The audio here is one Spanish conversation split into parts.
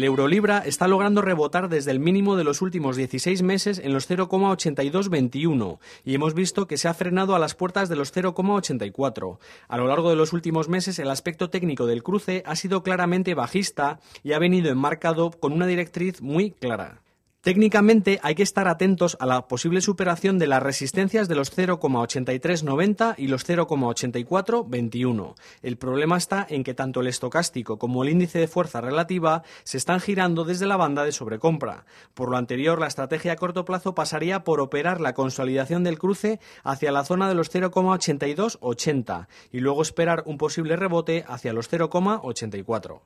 El eurolibra está logrando rebotar desde el mínimo de los últimos 16 meses en los 0,8221 y hemos visto que se ha frenado a las puertas de los 0,84. A lo largo de los últimos meses el aspecto técnico del cruce ha sido claramente bajista y ha venido enmarcado con una directriz muy clara. Técnicamente hay que estar atentos a la posible superación de las resistencias de los 0,8390 y los 0,8421. El problema está en que tanto el estocástico como el índice de fuerza relativa se están girando desde la banda de sobrecompra. Por lo anterior, la estrategia a corto plazo pasaría por operar la consolidación del cruce hacia la zona de los 0,8280 y luego esperar un posible rebote hacia los 0,84.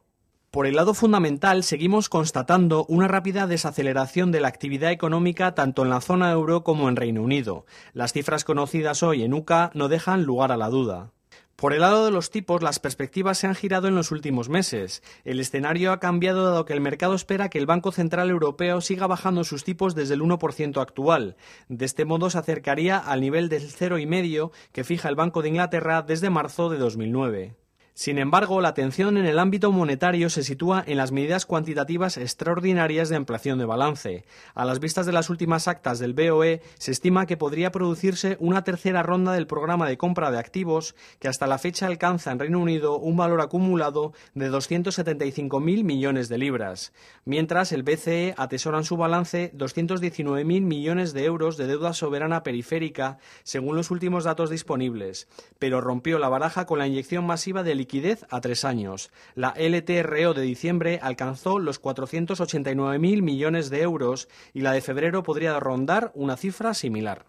Por el lado fundamental, seguimos constatando una rápida desaceleración de la actividad económica tanto en la zona euro como en Reino Unido. Las cifras conocidas hoy en UCA no dejan lugar a la duda. Por el lado de los tipos, las perspectivas se han girado en los últimos meses. El escenario ha cambiado dado que el mercado espera que el Banco Central Europeo siga bajando sus tipos desde el 1% actual. De este modo se acercaría al nivel del 0,5 que fija el Banco de Inglaterra desde marzo de 2009. Sin embargo, la atención en el ámbito monetario se sitúa en las medidas cuantitativas extraordinarias de ampliación de balance. A las vistas de las últimas actas del BOE, se estima que podría producirse una tercera ronda del programa de compra de activos, que hasta la fecha alcanza en Reino Unido un valor acumulado de 275.000 millones de libras, mientras el BCE atesora en su balance 219.000 millones de euros de deuda soberana periférica, según los últimos datos disponibles, pero rompió la baraja con la inyección masiva del liquidez a tres años. La LTRO de diciembre alcanzó los 489.000 millones de euros y la de febrero podría rondar una cifra similar.